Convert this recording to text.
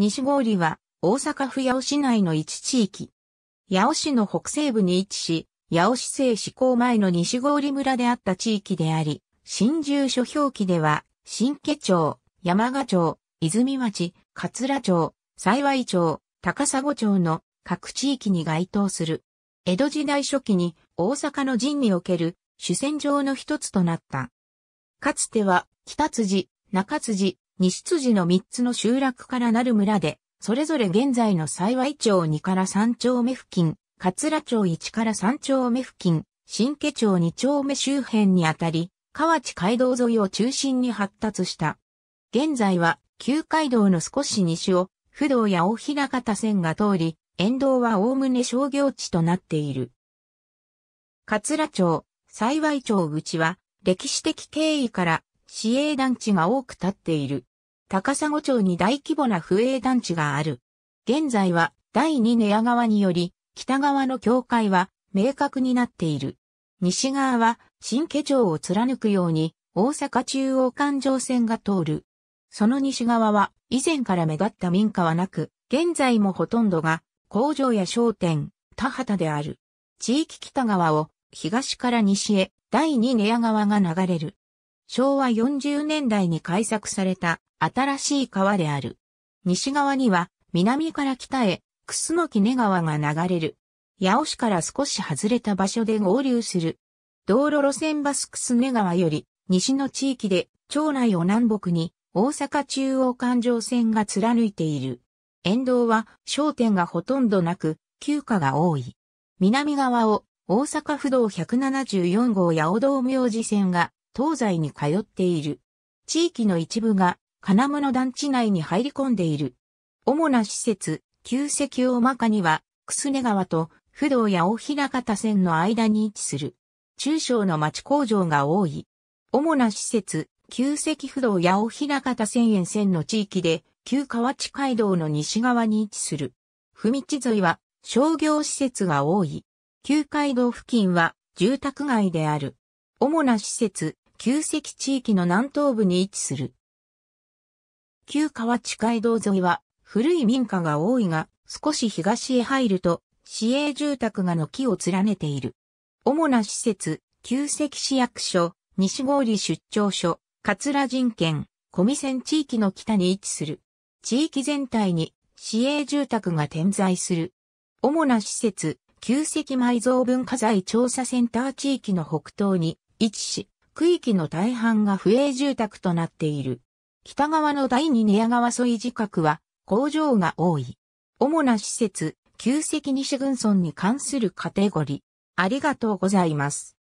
西郡は大阪府八尾市内の一地域。八尾市の北西部に位置し、八尾市制施行前の西郡村であった地域であり、新住所表記では、新家町、山賀町、泉町、桂町、幸井町、高砂町の各地域に該当する。江戸時代初期に大阪の陣における主戦場の一つとなった。かつては北辻、中辻、西辻の3つの集落からなる村で、それぞれ現在の幸町2から3丁目付近、桂町1から3丁目付近、新家町2丁目周辺にあたり、河内街道沿いを中心に発達した。現在は、旧街道の少し西を、不動や大平方線が通り、沿道はおおむね商業地となっている。桂町、幸町口は、歴史的経緯から市営団地が多く建っている。高砂町に大規模な府営団地がある。現在は第二寝屋川により、北側の境界は明確になっている。西側は新家町を貫くように大阪中央環状線が通る。その西側は以前から目立った民家はなく、現在もほとんどが工場や商店、田畑である。地域北側を東から西へ第二寝屋川が流れる。昭和40年代に開削された新しい川である。西側には南から北へ楠木根川が流れる。八尾市から少し外れた場所で合流する。道路路線バス楠根川より西の地域で町内を南北に大阪中央環状線が貫いている。沿道は商店がほとんどなく休暇が多い。南側を大阪府道174号八尾道明寺線が東西に通っている。地域の一部が金物団地内に入り込んでいる。主な施設、旧石大まかには、楠ね川と不動や大平方線の間に位置する。中小の町工場が多い。主な施設、旧石不動や大平方線沿線の地域で、旧河内街道の西側に位置する。踏み地沿いは商業施設が多い。旧街道付近は住宅街である。主な施設、旧石地域の南東部に位置する。旧河内街道沿いは古い民家が多いが、少し東へ入ると、市営住宅が軒を連ねている。主な施設、旧石市役所、西郡出張所、桂人県、小見線地域の北に位置する。地域全体に市営住宅が点在する。主な施設、旧石埋蔵文化財調査センター地域の北東に、位置し、区域の大半が不営住宅となっている。北側の第二寝屋川沿い自覚は工場が多い。主な施設、旧石西軍村に関するカテゴリー。ありがとうございます。